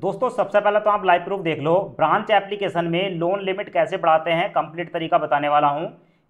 दोस्तों सबसे पहले तो आप लाइव प्रूफ देख लो ब्रांच एप्लीकेशन में लोन लिमिट कैसे बढ़ाते हैं कंप्लीट तरीका बताने वाला हूँ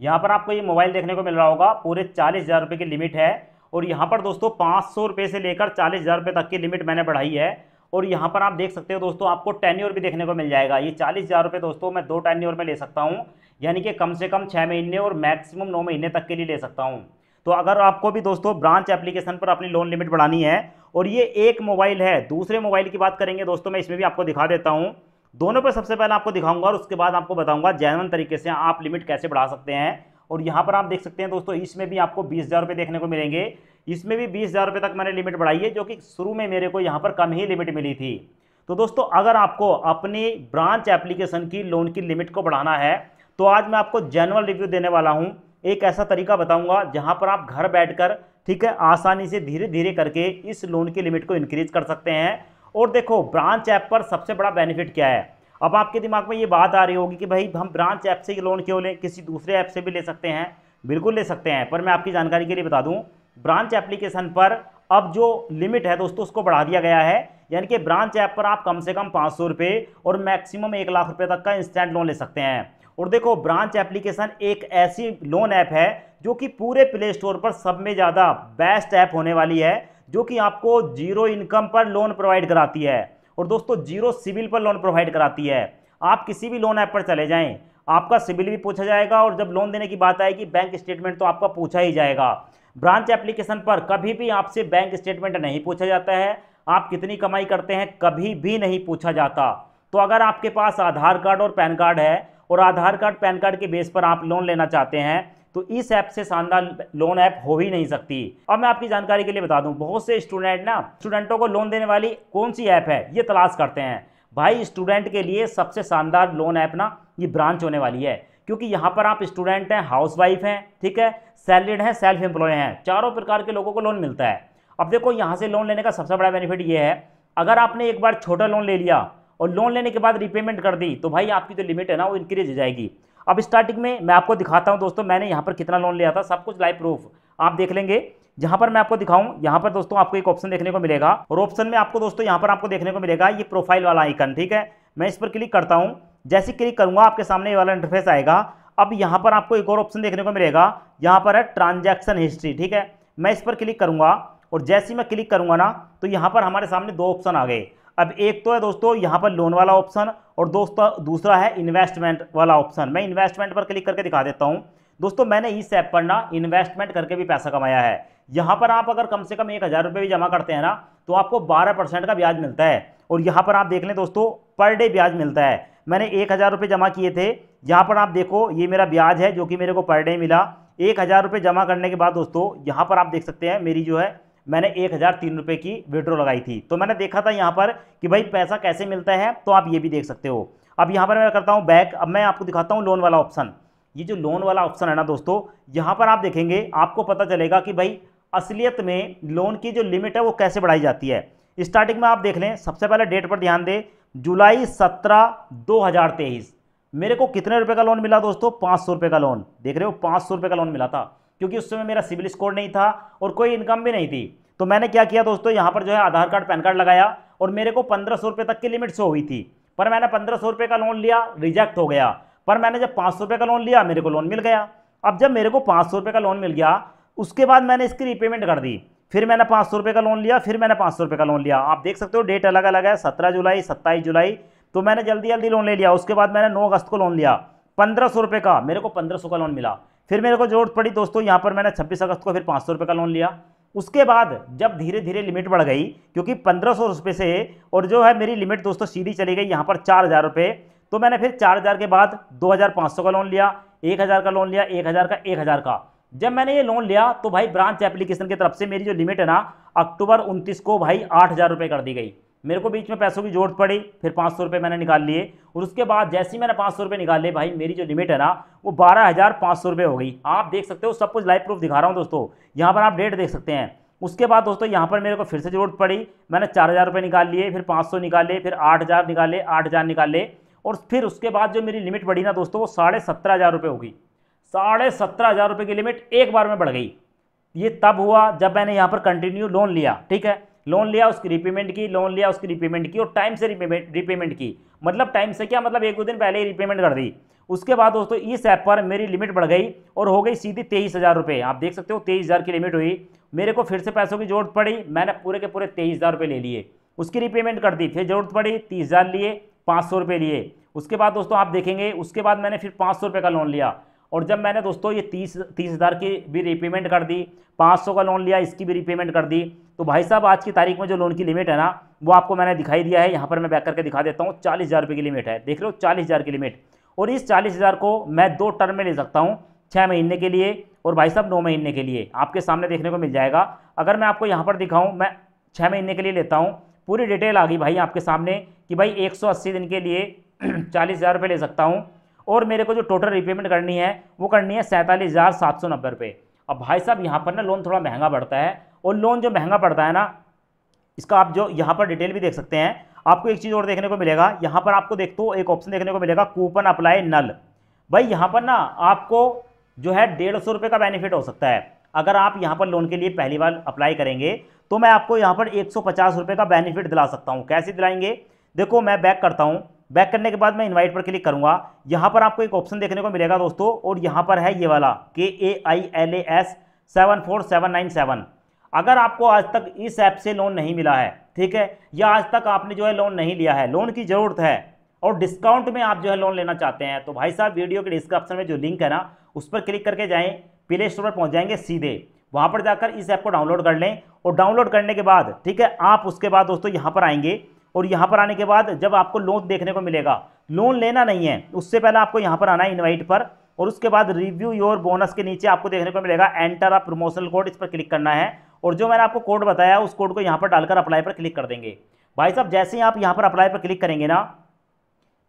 यहाँ पर आपको ये मोबाइल देखने को मिल रहा होगा पूरे चालीस हज़ार रुपये की लिमिट है और यहाँ पर दोस्तों पाँच सौ रुपये से लेकर चालीस हज़ार रुपये तक की लिमिट मैंने बढ़ाई है और यहाँ पर आप देख सकते हो दोस्तों आपको टेन्योर भी देखने को मिल जाएगा ये चालीस हज़ार रुपये दोस्तों मैं दो टेन्योर में ले सकता हूँ यानी कि कम से कम छः महीने और मैक्सिमम नौ महीने तक के लिए ले सकता हूँ तो अगर आपको भी दोस्तों ब्रांच एप्लीकेशन पर अपनी लोन लिमिट बढ़ानी है और ये एक मोबाइल है दूसरे मोबाइल की बात करेंगे दोस्तों मैं इसमें भी आपको दिखा देता हूँ दोनों पर सबसे पहले आपको दिखाऊंगा और उसके बाद आपको बताऊंगा जैनवन तरीके से आप लिमिट कैसे बढ़ा सकते हैं और यहाँ पर आप देख सकते हैं दोस्तों इसमें भी आपको बीस हज़ार रुपये देखने को मिलेंगे इसमें भी बीस हज़ार रुपये तक मैंने लिमिट बढ़ाई है जो कि शुरू में मेरे को यहाँ पर कम ही लिमिट मिली थी तो दोस्तों अगर आपको अपनी ब्रांच एप्लीकेशन की लोन की लिमिट को बढ़ाना है तो आज मैं आपको जैनुअल रिव्यू देने वाला हूँ एक ऐसा तरीका बताऊंगा जहां पर आप घर बैठकर ठीक है आसानी से धीरे धीरे करके इस लोन की लिमिट को इंक्रीज कर सकते हैं और देखो ब्रांच ऐप पर सबसे बड़ा बेनिफिट क्या है अब आपके दिमाग में ये बात आ रही होगी कि भाई हम ब्रांच ऐप से ये लोन क्यों लें किसी दूसरे ऐप से भी ले सकते हैं बिल्कुल ले सकते हैं पर मैं आपकी जानकारी के लिए बता दूँ ब्रांच एप्लीकेशन पर अब जो लिमिट है दोस्तों उसको बढ़ा दिया गया है यानी कि ब्रांच ऐप पर आप कम से कम पाँच सौ और मैक्सिमम एक लाख रुपये तक का इंस्टेंट लोन ले सकते हैं और देखो ब्रांच एप्लीकेशन एक ऐसी लोन ऐप है जो कि पूरे प्ले स्टोर पर सब में ज़्यादा बेस्ट ऐप होने वाली है जो कि आपको जीरो इनकम पर लोन प्रोवाइड कराती है और दोस्तों जीरो सिविल पर लोन प्रोवाइड कराती है आप किसी भी लोन ऐप पर चले जाएँ आपका सिविल भी पूछा जाएगा और जब लोन देने की बात आएगी बैंक स्टेटमेंट तो आपका पूछा ही जाएगा ब्रांच एप्लीकेशन पर कभी भी आपसे बैंक स्टेटमेंट नहीं पूछा जाता है आप कितनी कमाई करते हैं कभी भी नहीं पूछा जाता तो अगर आपके पास आधार कार्ड और पैन कार्ड है और आधार कार्ड पैन कार्ड के बेस पर आप लोन लेना चाहते हैं तो इस ऐप से शानदार लोन ऐप हो ही नहीं सकती अब मैं आपकी जानकारी के लिए बता दूं बहुत से स्टूडेंट ना स्टूडेंटों को लोन देने वाली कौन सी ऐप है ये तलाश करते हैं भाई स्टूडेंट के लिए सबसे शानदार लोन ऐप ना ये ब्रांच होने वाली है क्योंकि यहाँ पर आप स्टूडेंट हैं हाउस वाइफ हैं ठीक है सैलरीड हैं सेल्फ एम्प्लॉय हैं चारों प्रकार के लोगों को लोन मिलता है अब देखो यहाँ से लोन लेने का सबसे बड़ा बेनिफिट ये है अगर आपने एक बार छोटा लोन ले लिया और लोन लेने के बाद रिपेमेंट कर दी तो भाई आपकी जो लिमिट है ना वो इंक्रीज हो जाएगी अब स्टार्टिंग में मैं आपको दिखाता हूँ दोस्तों मैंने यहाँ पर कितना लोन लिया था सब कुछ लाइव प्रूफ आप देख लेंगे जहाँ पर मैं आपको दिखाऊं यहाँ पर दोस्तों आपको एक ऑप्शन देखने को मिलेगा और ऑप्शन में आपको दोस्तों यहाँ पर आपको देखने को मिलेगा ये प्रोफाइल वाला आइकन ठीक है मैं इस पर क्लिक करता हूँ जैसे क्लिक करूँगा आपके सामने ये वाला इंटरफेस आएगा अब यहाँ पर आपको एक और ऑप्शन देखने को मिलेगा यहाँ पर है ट्रांजैक्शन हिस्ट्री ठीक है मैं इस पर क्लिक करूँगा और जैसे ही मैं क्लिक करूँगा ना तो यहाँ पर हमारे सामने दो ऑप्शन आ गए अब एक तो है दोस्तों यहाँ पर लोन वाला ऑप्शन और दोस्तों दूसरा है इन्वेस्टमेंट वाला ऑप्शन मैं इन्वेस्टमेंट पर क्लिक करके दिखा देता हूँ दोस्तों मैंने इस ऐप पर ना इन्वेस्टमेंट करके भी पैसा कमाया है यहाँ पर आप अगर कम से कम एक हज़ार रुपये भी जमा करते हैं ना तो आपको बारह परसेंट का ब्याज मिलता है और यहाँ पर आप देख लें दोस्तों पर डे ब्याज मिलता है मैंने एक हज़ार रुपये जमा किए थे यहाँ पर आप देखो ये मेरा ब्याज है जो कि मेरे को पर डे मिला एक हज़ार रुपये जमा करने के बाद दोस्तों यहाँ पर आप देख सकते हैं मेरी जो है मैंने एक हज़ार तीन रुपये की विड्रो लगाई थी तो मैंने देखा था यहाँ पर कि भाई पैसा कैसे मिलता है तो आप ये भी देख सकते हो अब यहाँ पर मैं करता हूँ बैक अब मैं आपको दिखाता हूँ लोन वाला ऑप्शन ये जो लोन वाला ऑप्शन है ना दोस्तों यहाँ पर आप देखेंगे आपको पता चलेगा कि भाई असलियत में लोन की जो लिमिट है वो कैसे बढ़ाई जाती है स्टार्टिंग में आप देख लें सबसे पहले डेट पर ध्यान दें जुलाई सत्रह दो हज़ार तेईस मेरे को कितने रुपए का लोन मिला दोस्तों पाँच सौ रुपये का लोन देख रहे हो पाँच सौ रुपये का लोन मिला था क्योंकि उस समय मेरा सिविल स्कोर नहीं था और कोई इनकम भी नहीं थी तो मैंने क्या किया दोस्तों यहाँ पर जो है आधार कार्ड पैन कार्ड लगाया और मेरे को पंद्रह सौ तक की लिमिट से हुई थी पर मैंने पंद्रह सौ का लोन लिया रिजेक्ट हो गया पर मैंने जब पाँच सौ का लोन लिया मेरे को लोन मिल गया अब जब मेरे को पाँच सौ का लोन मिल गया उसके बाद मैंने इसकी रीपेमेंट कर दी फिर मैंने पाँच सौ का लोन लिया फिर मैंने पाँच सौ का लोन लिया आप देख सकते हो डेट अलग अलग है सत्रह जुलाई सत्ताईस जुलाई तो मैंने जल्दी जल्दी लोन ले लिया उसके बाद मैंने नौ अगस्त को लोन लिया पंद्रह सौ का मेरे को पंद्रह सौ का लोन मिला फिर मेरे को जरूरत पड़ी दोस्तों यहाँ पर मैंने छब्बीस अगस्त को फिर पाँच सौ का लोन लिया उसके बाद जब धीरे धीरे लिमिट बढ़ गई क्योंकि पंद्रह सौ रुपये से और जो है मेरी लिमिट दोस्तों सीधी चली गई यहाँ पर चार हज़ार रुपये तो मैंने फिर चार हज़ार के बाद दो हज़ार पाँच सौ का लोन लिया एक हज़ार का लोन लिया एक हज़ार का एक हज़ार का जब मैंने ये लोन लिया तो भाई ब्रांच एप्लीकेशन की तरफ से मेरी जो लिमिट है ना अक्टूबर उनतीस को भाई आठ हज़ार रुपये कर दी गई मेरे को बीच में पैसों की जरूरत पड़ी फिर पाँच सौ रुपये मैंने निकाल लिए और उसके बाद जैसे ही मैंने पाँच सौ रुपये निकाले भाई मेरी जो लिमिट है ना वो बारह हज़ार पाँच सौ रुपये हो गई आप देख सकते हो सब कुछ लाइव प्रूफ दिखा रहा हूँ दोस्तों यहाँ पर आप डेट देख सकते हैं उसके बाद दोस्तों यहाँ पर मेरे को फिर से ज़रूरत पड़ी मैंने चार हज़ार रुपये निकाल लिए फिर पाँच सौ निकाले फिर आठ हज़ार निकाले आठ हज़ार निकाले और फिर उसके बाद जो मेरी लिमिट बढ़ी ना दोस्तों वो साढ़े सत्रह हज़ार रुपये होगी साढ़े सत्रह हज़ार रुपये की लिमिट एक बार में बढ़ गई ये तब हुआ जब मैंने यहाँ पर कंटिन्यू लोन लिया ठीक है लोन लिया उसकी रिपेमेंट की लोन लिया उसकी रिपेमेंट की और टाइम से रिपेमेंट रिपेमेंट की मतलब टाइम से क्या मतलब एक दो दिन पहले ही रिपेमेंट कर दी उसके बाद दोस्तों इस ऐप पर मेरी लिमिट बढ़ गई और हो गई सीधी तेईस हज़ार रुपये आप देख सकते हो तेईस हज़ार की लिमिट हुई मेरे को फिर से पैसों की ज़रूरत पड़ी मैंने पूरे के पूरे तेईस हज़ार रुपये ले लिए उसकी रिपेमेंट कर दी फिर ज़रूरत पड़ी तीस हज़ार लिए पाँच सौ रुपये लिए उसके बाद दोस्तों आप देखेंगे उसके बाद मैंने फिर पाँच सौ रुपये का लोन लिया और जब मैंने दोस्तों ये तीस तीस हज़ार की भी रिपेमेंट कर दी पाँच सौ का लोन लिया इसकी भी रिपेमेंट कर दी तो भाई साहब आज की तारीख में जो लोन की लिमिट है ना वो आपको मैंने दिखाई दिया है यहाँ पर मैं बैक करके दिखा देता हूँ चालीस हज़ार रुपये की लिमिट है देख लो चालीस हज़ार की लिमिट और इस चालीस हज़ार को मैं दो टर्म में ले सकता हूँ छः महीने के लिए और भाई साहब नौ महीने के लिए आपके सामने देखने को मिल जाएगा अगर मैं आपको यहाँ पर दिखाऊँ मैं छः महीने के लिए लेता हूँ पूरी डिटेल आ गई भाई आपके सामने कि भाई 180 दिन के लिए चालीस हज़ार रुपये ले सकता हूँ और मेरे को जो टोटल रिपेमेंट करनी है वो करनी है सैंतालीस हज़ार सात सौ नब्बे रुपये अब भाई साहब यहाँ पर ना लोन थोड़ा महंगा पड़ता है और लोन जो महंगा पड़ता है ना इसका आप जो यहाँ पर डिटेल भी देख सकते हैं आपको एक चीज़ और देखने को मिलेगा यहाँ पर आपको देख तो एक ऑप्शन देखने को मिलेगा कूपन अप्लाई नल भाई यहाँ पर ना आपको जो है डेढ़ सौ रुपये का बेनिफिट हो सकता है अगर आप यहाँ पर लोन के लिए पहली बार अप्लाई करेंगे तो मैं आपको यहाँ पर एक सौ पचास रुपये का बेनिफिट दिला सकता हूँ कैसे दिलाएंगे देखो मैं बैक करता हूँ बैक करने के बाद मैं इनवाइट पर क्लिक करूंगा यहाँ पर आपको एक ऑप्शन देखने को मिलेगा दोस्तों और यहाँ पर है ये वाला K A I L A S seven four seven nine seven अगर आपको आज तक इस ऐप से लोन नहीं मिला है ठीक है या आज तक आपने जो है लोन नहीं लिया है लोन की ज़रूरत है और डिस्काउंट में आप जो है लोन लेना चाहते हैं तो भाई साहब वीडियो के डिस्क्रिप्शन में जो लिंक है ना उस पर क्लिक करके जाएँ प्ले स्टोर पर पहुँच जाएंगे सीधे वहाँ पर जाकर इस ऐप को डाउनलोड कर लें और डाउनलोड करने के बाद ठीक है आप उसके बाद दोस्तों यहाँ पर आएंगे और यहाँ पर आने के बाद जब आपको लोन देखने को मिलेगा लोन लेना नहीं है उससे पहले आपको यहाँ पर आना है इन्वाइट पर और उसके बाद रिव्यू योर बोनस के नीचे आपको देखने को मिलेगा एंटर अ प्रमोशनल कोड इस पर क्लिक करना है और जो मैंने आपको कोड बताया उस कोड को यहाँ पर डालकर अप्लाई पर क्लिक कर देंगे भाई साहब जैसे ही आप यहाँ पर अप्लाई पर क्लिक करेंगे ना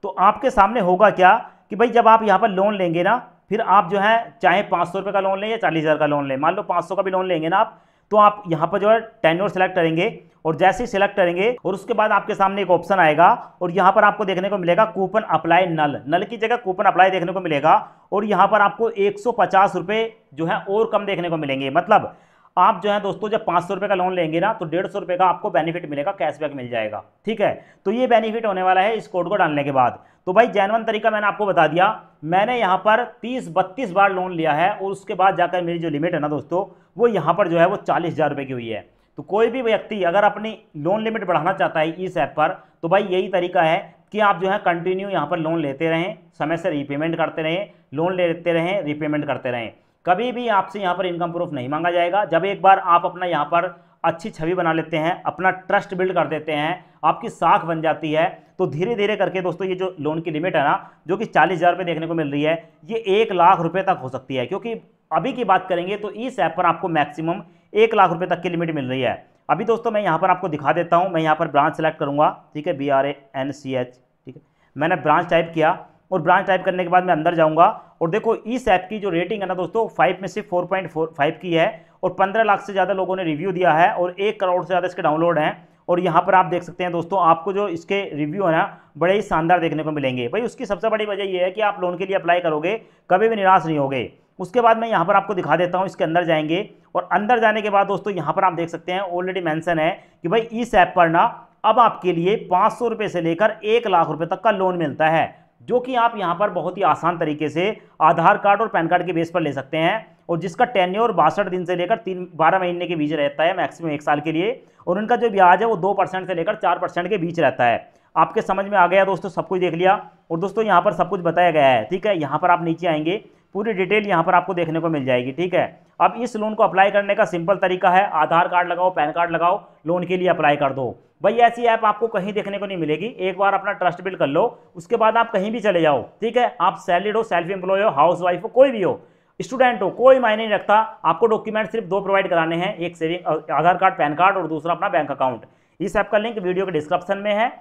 तो आपके सामने होगा क्या कि भाई जब आप यहाँ पर लोन लेंगे ना फिर आप जो है चाहे पाँच सौ का लोन लें या चालीस हज़ार का लोन लें मान लो पाँच सौ का भी लोन लेंगे ना आप तो आप यहाँ पर जो है टेन्योर सेलेक्ट करेंगे और जैसे ही सिलेक्ट करेंगे और उसके बाद आपके सामने एक ऑप्शन आएगा और यहाँ पर आपको देखने को मिलेगा कूपन अप्लाई नल नल की जगह कूपन अप्लाई देखने को मिलेगा और यहाँ पर आपको एक सौ जो है और कम देखने को मिलेंगे मतलब आप जो है दोस्तों जब पाँच सौ का लोन लेंगे ना तो डेढ़ सौ का आपको बेनिफिट मिलेगा कैशबैक मिल जाएगा ठीक है तो ये बेनिफिट होने वाला है इस कोड को डालने के बाद तो भाई जैनवन तरीका मैंने आपको बता दिया मैंने यहाँ पर तीस बत्तीस बार लोन लिया है और उसके बाद जाकर मेरी जो लिमिट है ना दोस्तों वो यहाँ पर जो है वो चालीस हज़ार रुपये की हुई है तो कोई भी व्यक्ति अगर अपनी लोन लिमिट बढ़ाना चाहता है इस ऐप पर तो भाई यही तरीका है कि आप जो है कंटिन्यू यहाँ पर लोन लेते रहें समय से रीपेमेंट करते रहें लोन लेते रहें रीपेमेंट करते रहें कभी भी आपसे यहाँ पर इनकम प्रूफ नहीं मांगा जाएगा जब एक बार आप अपना यहाँ पर अच्छी छवि बना लेते हैं अपना ट्रस्ट बिल्ड कर देते हैं आपकी साख बन जाती है तो धीरे धीरे करके दोस्तों ये जो लोन की लिमिट है ना जो कि चालीस हज़ार रुपये देखने को मिल रही है ये एक लाख रुपये तक हो सकती है क्योंकि अभी की बात करेंगे तो इस ऐप पर आपको मैक्सिमम एक लाख रुपये तक की लिमिट मिल रही है अभी दोस्तों मैं यहाँ पर आपको दिखा देता हूँ मैं यहाँ पर ब्रांच सेलेक्ट करूँगा ठीक है B R A N C H ठीक है मैंने ब्रांच टाइप किया और ब्रांच टाइप करने के बाद मैं अंदर जाऊँगा और देखो इस ऐप की जो रेटिंग है ना दोस्तों फाइव में से फोर पॉइंट फोर फाइव की है और पंद्रह लाख से ज़्यादा लोगों ने रिव्यू दिया है और एक करोड़ से ज़्यादा इसके डाउनलोड हैं और यहाँ पर आप देख सकते हैं दोस्तों आपको जो इसके रिव्यू है ना बड़े ही शानदार देखने को मिलेंगे भाई उसकी सबसे बड़ी वजह यह है कि आप लोन के लिए अप्लाई करोगे कभी भी निराश नहीं होगे उसके बाद मैं यहाँ पर आपको दिखा देता हूँ इसके अंदर जाएंगे और अंदर जाने के बाद दोस्तों यहाँ पर आप देख सकते हैं ऑलरेडी मैंसन है कि भाई इस ऐप पर ना अब आपके लिए पाँच सौ से लेकर एक लाख रुपये तक का लोन मिलता है जो कि आप यहाँ पर बहुत ही आसान तरीके से आधार कार्ड और पैन कार्ड के बेस पर ले सकते हैं और जिसका टेन्योर बासठ दिन से लेकर तीन बारह महीने के बीच रहता है मैक्सिमम एक साल के लिए और उनका जो ब्याज है वो दो परसेंट से लेकर चार परसेंट के बीच रहता है आपके समझ में आ गया दोस्तों सब कुछ देख लिया और दोस्तों यहाँ पर सब कुछ बताया गया है ठीक है यहाँ पर आप नीचे आएंगे पूरी डिटेल यहाँ पर आपको देखने को मिल जाएगी ठीक है अब इस लोन को अप्लाई करने का सिंपल तरीका है आधार कार्ड लगाओ पैन कार्ड लगाओ लोन के लिए अप्लाई कर दो भाई ऐसी ऐप आपको कहीं देखने को नहीं मिलेगी एक बार अपना ट्रस्ट बिल कर लो उसके बाद आप कहीं भी चले जाओ ठीक है आप सैलरीड हो सेल्फ एम्प्लॉय हो हाउस वाइफ हो कोई भी हो स्टूडेंट हो कोई मायने नहीं रखता आपको डॉक्यूमेंट सिर्फ दो प्रोवाइड कराने हैं एक saving Aadhaar card PAN card और दूसरा अपना बैंक अकाउंट इस ऐप का लिंक वीडियो के डिस्क्रिप्शन में है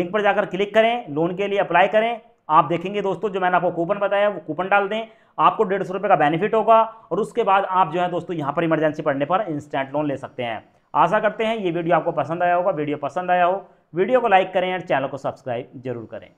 लिंक पर जाकर क्लिक करें लोन के लिए अप्लाई करें आप देखेंगे दोस्तों जो मैंने आपको कूपन बताया वो कूपन डाल दें आपको डेढ़ सौ रुपये का बेनिफिट होगा और उसके बाद आप जो है दोस्तों यहाँ पर इमरजेंसी पड़ने पर इंस्टेंट लोन ले सकते हैं आशा करते हैं ये वीडियो आपको पसंद आया होगा वीडियो पसंद आया हो वीडियो को लाइक करें और चैनल को सब्सक्राइब जरूर करें